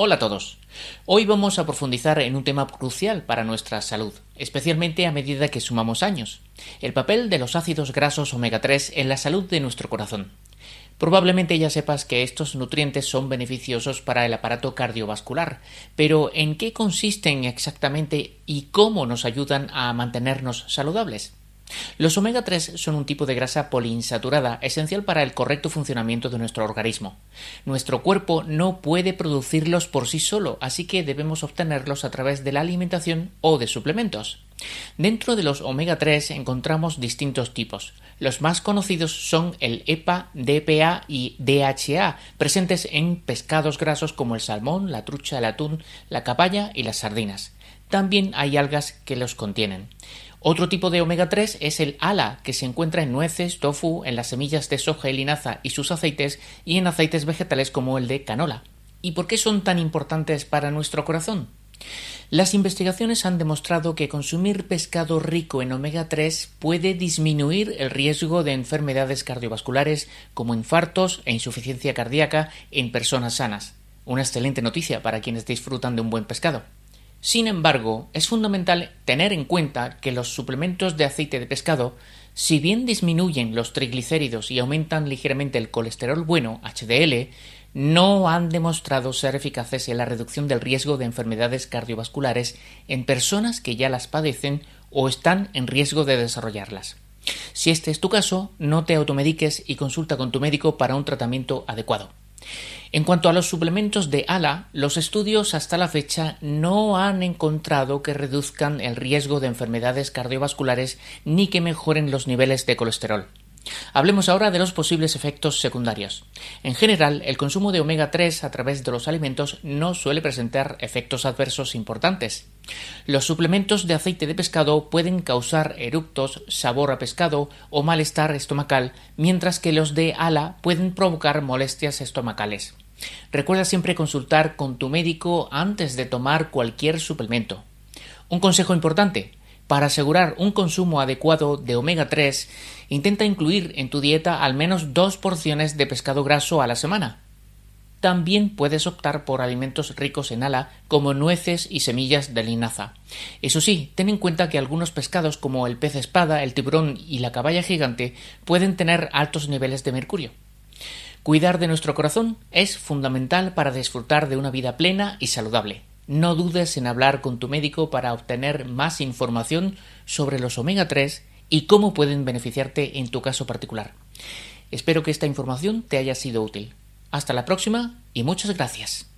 Hola a todos. Hoy vamos a profundizar en un tema crucial para nuestra salud, especialmente a medida que sumamos años, el papel de los ácidos grasos omega 3 en la salud de nuestro corazón. Probablemente ya sepas que estos nutrientes son beneficiosos para el aparato cardiovascular, pero ¿en qué consisten exactamente y cómo nos ayudan a mantenernos saludables? Los omega 3 son un tipo de grasa poliinsaturada esencial para el correcto funcionamiento de nuestro organismo. Nuestro cuerpo no puede producirlos por sí solo, así que debemos obtenerlos a través de la alimentación o de suplementos. Dentro de los omega 3 encontramos distintos tipos. Los más conocidos son el EPA, DPA y DHA, presentes en pescados grasos como el salmón, la trucha, el atún, la caballa y las sardinas. También hay algas que los contienen. Otro tipo de omega 3 es el ala, que se encuentra en nueces, tofu, en las semillas de soja y linaza y sus aceites, y en aceites vegetales como el de canola. ¿Y por qué son tan importantes para nuestro corazón? Las investigaciones han demostrado que consumir pescado rico en omega 3 puede disminuir el riesgo de enfermedades cardiovasculares como infartos e insuficiencia cardíaca en personas sanas. Una excelente noticia para quienes disfrutan de un buen pescado. Sin embargo, es fundamental tener en cuenta que los suplementos de aceite de pescado, si bien disminuyen los triglicéridos y aumentan ligeramente el colesterol bueno, HDL, no han demostrado ser eficaces en la reducción del riesgo de enfermedades cardiovasculares en personas que ya las padecen o están en riesgo de desarrollarlas. Si este es tu caso, no te automediques y consulta con tu médico para un tratamiento adecuado. En cuanto a los suplementos de ALA, los estudios hasta la fecha no han encontrado que reduzcan el riesgo de enfermedades cardiovasculares ni que mejoren los niveles de colesterol. Hablemos ahora de los posibles efectos secundarios. En general, el consumo de omega 3 a través de los alimentos no suele presentar efectos adversos importantes. Los suplementos de aceite de pescado pueden causar eructos, sabor a pescado o malestar estomacal, mientras que los de ala pueden provocar molestias estomacales. Recuerda siempre consultar con tu médico antes de tomar cualquier suplemento. Un consejo importante, para asegurar un consumo adecuado de omega 3, intenta incluir en tu dieta al menos dos porciones de pescado graso a la semana. También puedes optar por alimentos ricos en ala, como nueces y semillas de linaza. Eso sí, ten en cuenta que algunos pescados como el pez espada, el tiburón y la caballa gigante pueden tener altos niveles de mercurio. Cuidar de nuestro corazón es fundamental para disfrutar de una vida plena y saludable. No dudes en hablar con tu médico para obtener más información sobre los omega 3 y cómo pueden beneficiarte en tu caso particular. Espero que esta información te haya sido útil. Hasta la próxima y muchas gracias.